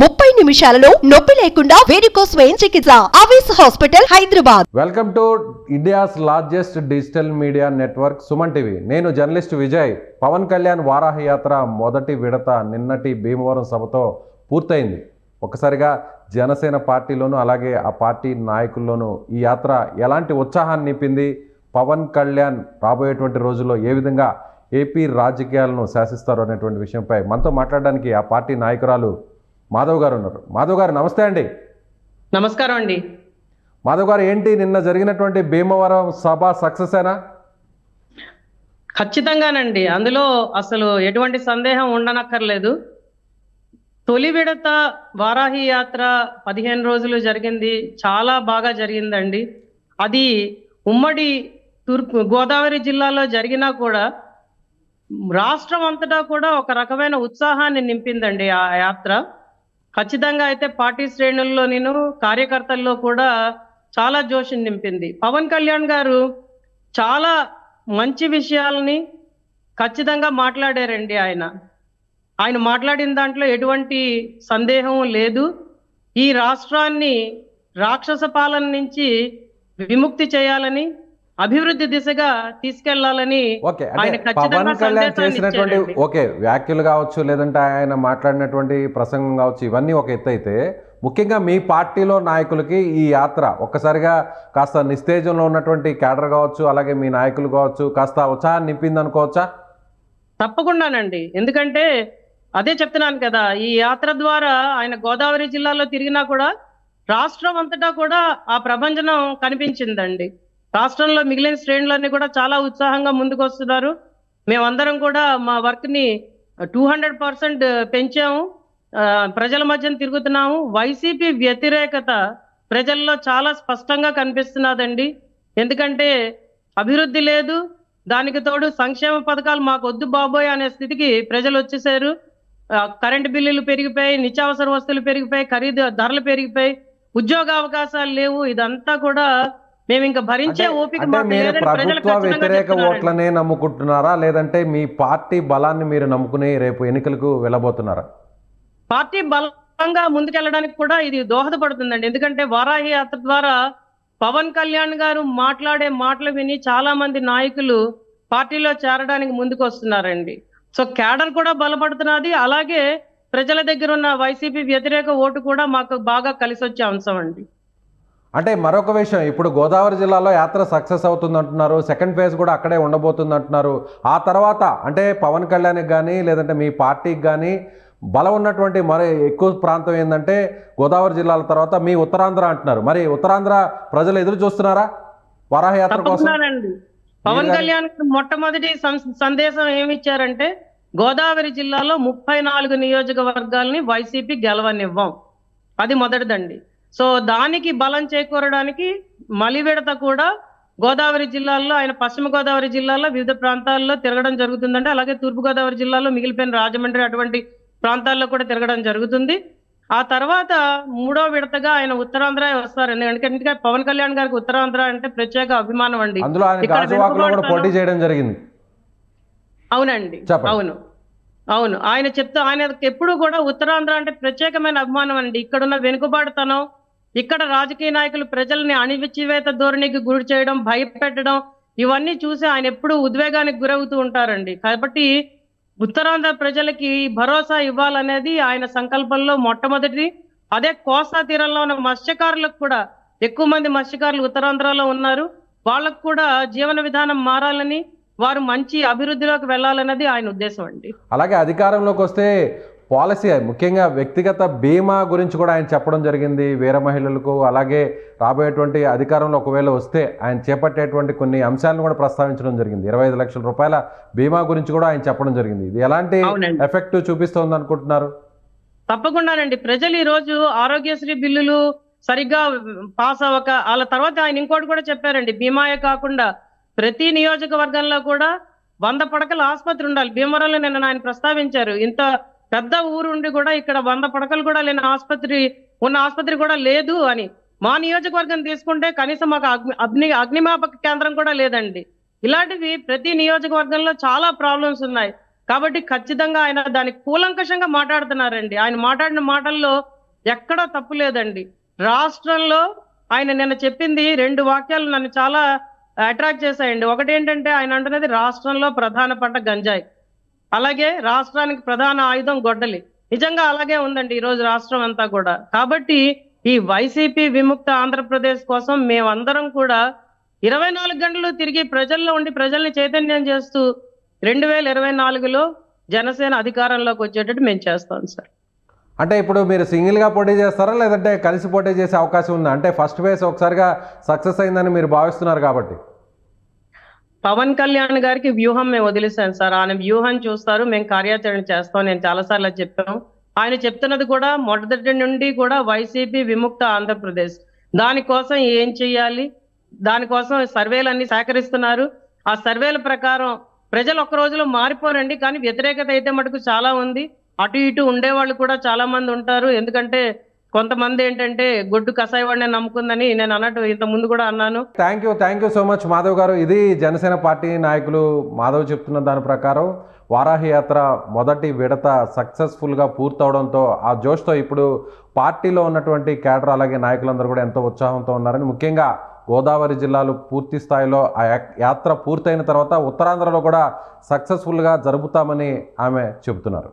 ముప్పై నిమిషాలలో నొప్పి లేకుండా వేరికోస్ వెయిన్ చికిత్స Avesa hospital Hyderabad welcome to India's largest digital media network Suman TV నేను జర్నలిస్ట్ విజయ్ పవన్ కళ్యాణ్ వారాహ యాత్ర మొదటి విడత నిన్నటి భీమవరం సభతో పూర్తయింది ఒకసారిగా జనసేన పార్టీలోనూ అలాగే ఆ పార్టీ నాయకుల్లోనూ ఈ యాత్ర ఎలాంటి ఉత్సాహాన్ని నింపింది పవన్ కళ్యాణ్ రాబోయేటువంటి రోజుల్లో ఏ విధంగా ఏపీ రాజకీయాలను శాసిస్తారు అనేటువంటి విషయంపై మనతో మాట్లాడడానికి ఆ పార్టీ నాయకురాలు మాధవ్ గారు ఉన్నారు మాధవ్ గారు నమస్తే అండి నమస్కారం అండి మాధవ్ గారు ఏంటి నిన్న జరిగినటువంటి భీమవరం సభ సక్సెస్ అయినా ఖచ్చితంగానండి అందులో అసలు ఎటువంటి సందేహం ఉండనక్కర్లేదు తొలి విడత వారాహి యాత్ర పదిహేను రోజులు జరిగింది చాలా బాగా జరిగిందండి అది ఉమ్మడి తూర్పు గోదావరి జిల్లాలో జరిగినా కూడా రాష్ట్రం అంతటా కూడా ఒక రకమైన ఉత్సాహాన్ని నింపిందండి ఆ యాత్ర ఖచ్చితంగా అయితే పార్టీ శ్రేణుల్లో నేను కార్యకర్తల్లో కూడా చాలా జోషం నింపింది పవన్ కళ్యాణ్ గారు చాలా మంచి విషయాలని ఖచ్చితంగా మాట్లాడారండి ఆయన ఆయన మాట్లాడిన దాంట్లో ఎటువంటి సందేహం లేదు ఈ రాష్ట్రాన్ని రాక్షస పాలన నుంచి విముక్తి చేయాలని అభివృద్ధి దిశగా తీసుకెళ్లాలని ఓకే పవన్ కళ్యాణ్ చేసినటువంటి ఓకే వ్యాఖ్యలు కావచ్చు లేదంటే ఆయన మాట్లాడినటువంటి ప్రసంగం కావచ్చు ఇవన్నీ ఒక ఎత్తు అయితే ముఖ్యంగా మీ పార్టీలో నాయకులకి ఈ యాత్ర ఒక్కసారిగా కాస్త నిస్తేజంలో ఉన్నటువంటి క్యాడర్ కావచ్చు అలాగే మీ నాయకులు కావచ్చు కాస్త ఉత్సాహాన్ని నింపింది అనుకోవచ్చా తప్పకుండానండి ఎందుకంటే అదే చెప్తున్నాను కదా ఈ యాత్ర ద్వారా ఆయన గోదావరి జిల్లాలో తిరిగినా కూడా రాష్ట్రం అంతటా కూడా ఆ ప్రభంజనం కనిపించిందండి రాష్ట్రంలో మిగిలిన శ్రేణులన్నీ కూడా చాలా ఉత్సాహంగా ముందుకు వస్తున్నారు మేమందరం కూడా మా వర్క్ని టూ హండ్రెడ్ పర్సెంట్ పెంచాము ప్రజల మధ్యన తిరుగుతున్నాము వైసీపీ వ్యతిరేకత ప్రజల్లో చాలా స్పష్టంగా కనిపిస్తున్నదండి ఎందుకంటే అభివృద్ధి లేదు దానికి తోడు సంక్షేమ పథకాలు మాకు వద్దు బాబోయ్ అనే స్థితికి ప్రజలు వచ్చేసారు కరెంటు బిల్లులు పెరిగిపోయి నిత్యావసర వస్తువులు పెరిగిపోయి ఖరీదు ధరలు పెరిగిపోయి ఉద్యోగ అవకాశాలు లేవు ఇదంతా కూడా మేము ఇంకా భరించే ఓపిక మీరు ప్రభుత్వ వ్యతిరేక ఓట్లనే నమ్ముకుంటున్నారా లేదంటే మీ పార్టీ బలాన్ని మీరు నమ్ముకునే రేపు ఎన్నికలకు వెళ్ళబోతున్నారా పార్టీ బలంగా ముందుకెళ్ళడానికి కూడా ఇది దోహదపడుతుందండి ఎందుకంటే వారాహి యాత్ర ద్వారా పవన్ కళ్యాణ్ గారు మాట్లాడే మాటలు విని చాలా మంది నాయకులు పార్టీలో చేరడానికి ముందుకు వస్తున్నారండి సో క్యాడర్ కూడా బలపడుతున్నది అలాగే ప్రజల దగ్గర ఉన్న వైసీపీ వ్యతిరేక ఓటు కూడా మాకు బాగా కలిసి వచ్చే అంశం అండి అంటే మరొక విషయం ఇప్పుడు గోదావరి జిల్లాలో యాత్ర సక్సెస్ అవుతుంది అంటున్నారు సెకండ్ ఫేజ్ కూడా అక్కడే ఉండబోతుంది అంటున్నారు ఆ తర్వాత అంటే పవన్ కళ్యాణ్కి కానీ లేదంటే మీ పార్టీకి కానీ బలం ఉన్నటువంటి మరి ఎక్కువ ప్రాంతం ఏంటంటే గోదావరి జిల్లాల తర్వాత మీ ఉత్తరాంధ్ర అంటున్నారు మరి ఉత్తరాంధ్ర ప్రజలు ఎదురు చూస్తున్నారా వరాహయాత్ర కోసం పవన్ కళ్యాణ్ మొట్టమొదటి సందేశం ఏమిచ్చారంటే గోదావరి జిల్లాలో ముప్పై నాలుగు నియోజకవర్గాలని వైసీపీ గెలవనివ్వం అది మొదటిదండి సో దానికి బలం చేకూరడానికి మలివిడత కూడా గోదావరి జిల్లాల్లో ఆయన పశ్చిమ గోదావరి జిల్లాలో వివిధ ప్రాంతాల్లో తిరగడం జరుగుతుందంటే అలాగే తూర్పు గోదావరి జిల్లాలో మిగిలిపోయిన రాజమండ్రి అటువంటి ప్రాంతాల్లో కూడా తిరగడం జరుగుతుంది ఆ తర్వాత మూడో విడతగా ఆయన ఉత్తరాంధ్ర వస్తారు ఎందుకంటే పవన్ కళ్యాణ్ గారికి ఉత్తరాంధ్ర అంటే ప్రత్యేక అభిమానం అండి పోటీ చేయడం జరిగింది అవునండి అవును అవును ఆయన చెప్తా ఆయన ఎప్పుడు కూడా ఉత్తరాంధ్ర అంటే ప్రత్యేకమైన అభిమానం అండి ఇక్కడున్న వెనుకబాటుతనం ఇక్కడ రాజకీయ నాయకులు ప్రజల్ని అణివిచివేత ధోరణికి గురి చేయడం భయపెట్టడం ఇవన్నీ చూసి ఆయన ఎప్పుడూ ఉద్వేగానికి గురవుతూ ఉంటారండి కాబట్టి ఉత్తరాంధ్ర ప్రజలకి భరోసా ఇవ్వాలనేది ఆయన సంకల్పంలో మొట్టమొదటిది అదే కోస్తా తీరంలో ఉన్న మత్స్యకారులకు కూడా ఎక్కువ మంది మత్స్యకారులు ఉత్తరాంధ్రలో ఉన్నారు వాళ్ళకు కూడా జీవన విధానం మారాలని వారు మంచి అభివృద్ధిలోకి వెళ్ళాలన్నది ఆయన ఉద్దేశం అండి అలాగే అధికారంలోకి వస్తే పాలసీ ముఖ్యంగా వ్యక్తిగత బీమా గురించి కూడా ఆయన చెప్పడం జరిగింది వీర మహిళలకు అలాగే రాబోయేటువంటి అధికారంలో ఒకవేళ వస్తే ఆయన చేపట్టేటువంటి కొన్ని అంశాలను కూడా ప్రస్తావించడం జరిగింది ఇరవై ఐదు లక్షల రూపాయల బీమా గురించి కూడా ఆయన చెప్పడం జరిగింది ఇది ఎలాంటి ఎఫెక్ట్ చూపిస్తుంది అనుకుంటున్నారు తప్పకుండానండి ప్రజలు ఈ రోజు ఆరోగ్యశ్రీ బిల్లులు సరిగ్గా పాస్ అవ్వక వాళ్ళ తర్వాత ఆయన ఇంకోటి కూడా చెప్పారండి బీమాయే కాకుండా ప్రతి నియోజకవర్గంలో కూడా వంద పడకల ఆసుపత్రి ఉండాలి భీమవరంలో నిన్న ఆయన ప్రస్తావించారు ఇంత పెద్ద ఊరుండి కూడా ఇక్కడ వంద పడకలు కూడా లేని ఆసుపత్రి ఉన్న ఆసుపత్రి కూడా లేదు అని మా నియోజకవర్గం తీసుకుంటే కనీసం మాకు అగ్ని అగ్నిమాపక కేంద్రం కూడా లేదండి ఇలాంటివి ప్రతి నియోజకవర్గంలో చాలా ప్రాబ్లమ్స్ ఉన్నాయి కాబట్టి ఖచ్చితంగా ఆయన దాని కూలంకషంగా మాట్లాడుతున్నారండి ఆయన మాట్లాడిన మాటల్లో ఎక్కడా తప్పు లేదండి రాష్ట్రంలో ఆయన నిన్న చెప్పింది రెండు వాక్యాలు నన్ను చాలా అట్రాక్ట్ చేశాయండి ఒకటి ఏంటంటే ఆయన అంటున్నది రాష్ట్రంలో ప్రధాన పంట గంజాయి అలాగే రాష్ట్రానికి ప్రధాన ఆయుధం గొడ్డలి నిజంగా అలాగే ఉందండి ఈరోజు రాష్ట్రం అంతా కూడా కాబట్టి ఈ వైసీపీ విముక్త ఆంధ్రప్రదేశ్ కోసం మేమందరం కూడా ఇరవై నాలుగు గంటలు తిరిగి ప్రజల్లో ఉండి ప్రజల్ని చైతన్యం చేస్తూ రెండు వేల ఇరవై నాలుగులో జనసేన అధికారంలోకి వచ్చేటట్టు మేము చేస్తాం సార్ అంటే ఇప్పుడు మీరు సింగిల్గా పోటీ చేస్తారా లేదంటే కలిసి పోటీ చేసే అవకాశం ఉందా అంటే ఫస్ట్ ఫేజ్ ఒకసారిగా సక్సెస్ అయిందని మీరు భావిస్తున్నారు కాబట్టి పవన్ కళ్యాణ్ గారికి వ్యూహం మేము వదిలేసాం సార్ ఆయన వ్యూహం చూస్తారు మేము కార్యాచరణ చేస్తాం నేను చాలాసార్లు చెప్పాను ఆయన చెప్తున్నది కూడా మొదటి నుండి కూడా వైసీపీ విముక్త ఆంధ్రప్రదేశ్ దానికోసం ఏం చేయాలి దానికోసం సర్వేలన్నీ సేకరిస్తున్నారు ఆ సర్వేల ప్రకారం ప్రజలు ఒక్క రోజులో మారిపోరండి కానీ వ్యతిరేకత అయితే మటుకు చాలా ఉంది అటు ఇటు ఉండేవాళ్ళు కూడా చాలా మంది ఉంటారు ఎందుకంటే కొంతమంది ఏంటంటే గొడ్డు కసాయవాడిని నమ్ముకుందని నేను అన్నట్టు ఇంత ముందు కూడా అన్నాను thank you thank you so much Madhav garu ఇది జనసేన పార్టీ నాయకులు మాధవ్ చెప్తున్న దాని ప్రకారం వారాహి యాత్ర మొదటి విడత సక్సెస్ఫుల్గా పూర్తవడంతో ఆ జోష్తో ఇప్పుడు పార్టీలో ఉన్నటువంటి కేడర్ అలాగే నాయకులందరూ కూడా ఎంతో ఉత్సాహంతో ఉన్నారని ముఖ్యంగా గోదావరి జిల్లాలు పూర్తి స్థాయిలో ఆ యాత్ర పూర్తయిన తర్వాత ఉత్తరాంధ్రలో కూడా సక్సెస్ఫుల్గా జరుపుతామని ఆమె చెబుతున్నారు